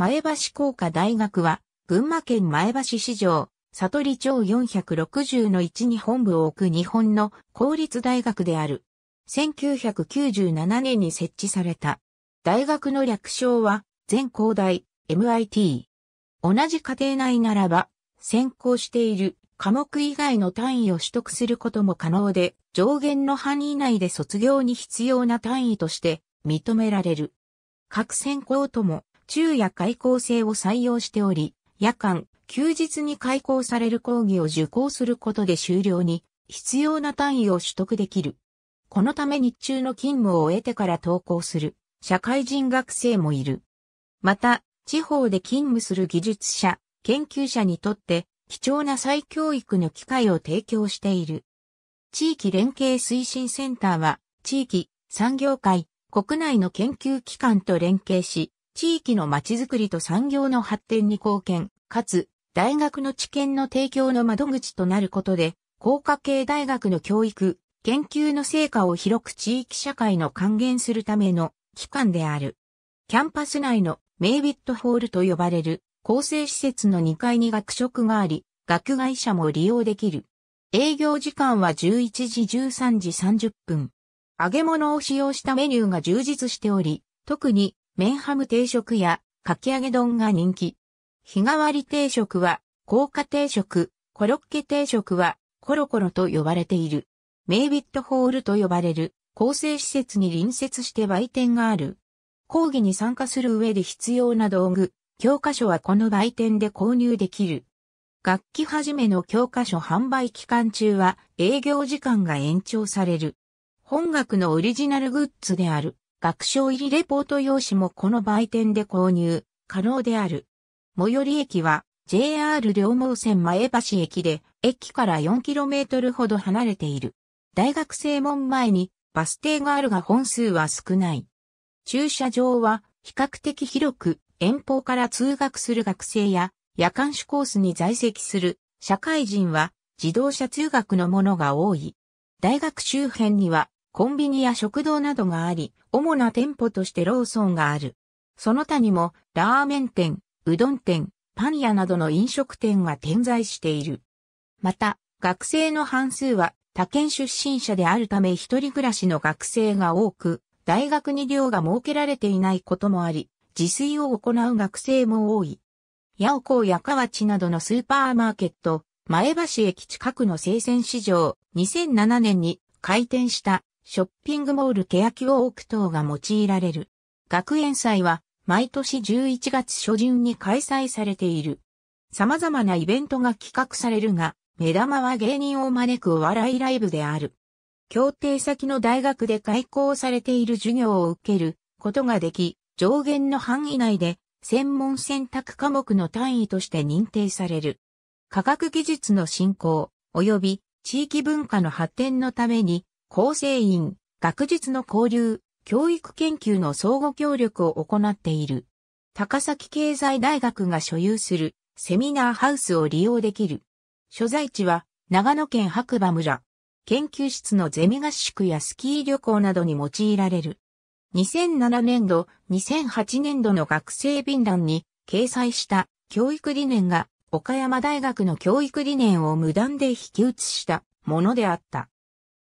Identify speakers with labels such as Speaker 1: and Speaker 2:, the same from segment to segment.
Speaker 1: 前橋工科大学は、群馬県前橋市場、悟り町460の1に本部を置く日本の公立大学である。1997年に設置された。大学の略称は、全工大、MIT。同じ家庭内ならば、専攻している科目以外の単位を取得することも可能で、上限の範囲内で卒業に必要な単位として認められる。各専攻とも昼夜開校制を採用しており、夜間、休日に開校される講義を受講することで終了に必要な単位を取得できる。このため日中の勤務を終えてから登校する社会人学生もいる。また、地方で勤務する技術者、研究者にとって貴重な再教育の機会を提供している。地域連携推進センターは、地域、産業界、国内の研究機関と連携し、地域のまちづくりと産業の発展に貢献、かつ、大学の知見の提供の窓口となることで、工科系大学の教育、研究の成果を広く地域社会の還元するための機関である。キャンパス内のメイビットホールと呼ばれる構成施設の2階に学食があり、学外者も利用できる。営業時間は11時13時30分。揚げ物を使用したメニューが充実しており、特にメンハム定食やかき揚げ丼が人気。日替わり定食は、高価定食、コロッケ定食は、コロコロと呼ばれている。メイビットホールと呼ばれる、構成施設に隣接して売店がある。講義に参加する上で必要な道具、教科書はこの売店で購入できる。楽器始めの教科書販売期間中は営業時間が延長される。本学のオリジナルグッズである。学章入りレポート用紙もこの売店で購入可能である。最寄り駅は JR 両毛線前橋駅で駅から 4km ほど離れている。大学正門前にバス停があるが本数は少ない。駐車場は比較的広く遠方から通学する学生や夜間種コースに在籍する社会人は自動車通学のものが多い。大学周辺にはコンビニや食堂などがあり、主な店舗としてローソンがある。その他にも、ラーメン店、うどん店、パン屋などの飲食店が点在している。また、学生の半数は他県出身者であるため一人暮らしの学生が多く、大学に寮が設けられていないこともあり、自炊を行う学生も多い。八尾港や河内などのスーパーマーケット、前橋駅近くの生鮮市場、2007年に開店したショッピングモール欅を置く等が用いられる。学園祭は毎年11月初旬に開催されている。様々なイベントが企画されるが、目玉は芸人を招くお笑いライブである。協定先の大学で開講されている授業を受けることができ、上限の範囲内で専門選択科目の単位として認定される。科学技術の振興及び地域文化の発展のために構成員、学術の交流、教育研究の相互協力を行っている。高崎経済大学が所有するセミナーハウスを利用できる。所在地は長野県白馬村。研究室のゼミ合宿やスキー旅行などに用いられる。2007年度、2008年度の学生便欄に掲載した教育理念が岡山大学の教育理念を無断で引き写したものであった。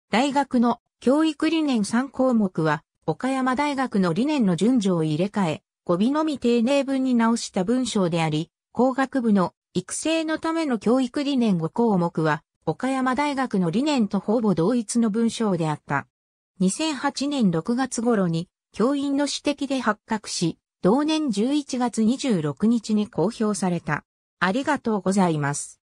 Speaker 1: 大学の教育理念3項目は、岡山大学の理念の順序を入れ替え、語尾のみ丁寧文に直した文章であり、工学部の育成のための教育理念5項目は、岡山大学の理念とほぼ同一の文章であった。2008年6月頃に教員の指摘で発覚し、同年11月26日に公表された。ありがとうございます。